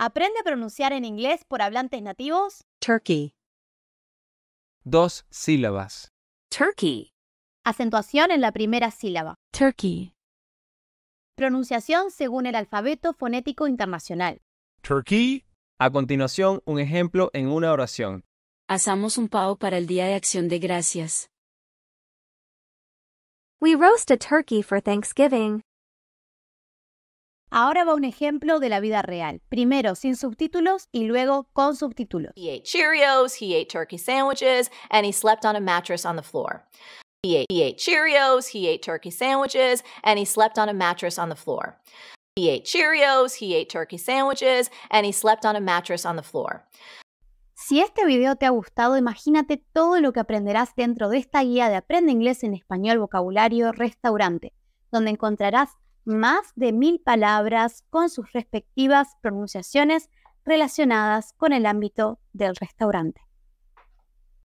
Aprende a pronunciar en inglés por hablantes nativos. Turkey. Dos sílabas. Turkey. Acentuación en la primera sílaba. Turkey. Pronunciación según el alfabeto fonético internacional. Turkey. A continuación, un ejemplo en una oración. Asamos un pavo para el Día de Acción de Gracias. We roast a turkey for Thanksgiving. Ahora va un ejemplo de la vida real. Primero sin subtítulos y luego con subtítulos. He ate Cheerios, he ate turkey sandwiches, and he slept on a mattress on the floor. He ate, he ate Cheerios, he ate turkey sandwiches, and he slept on a mattress on the floor. He ate Cheerios, he ate turkey sandwiches, and he slept on a mattress on the floor. Si este video te ha gustado, imagínate todo lo que aprenderás dentro de esta guía de Aprende Inglés en Español Vocabulario Restaurante, donde encontrarás más de mil palabras con sus respectivas pronunciaciones relacionadas con el ámbito del restaurante.